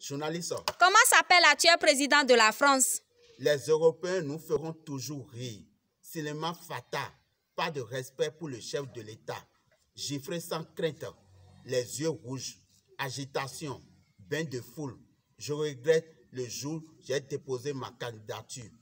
Journaliste. Comment s'appelle l'actuel président de la France Les Européens nous feront toujours rire. Cinéma fatal. Pas de respect pour le chef de l'État. Giffré sans crainte. Les yeux rouges. Agitation. Bain de foule. Je regrette le jour où j'ai déposé ma candidature.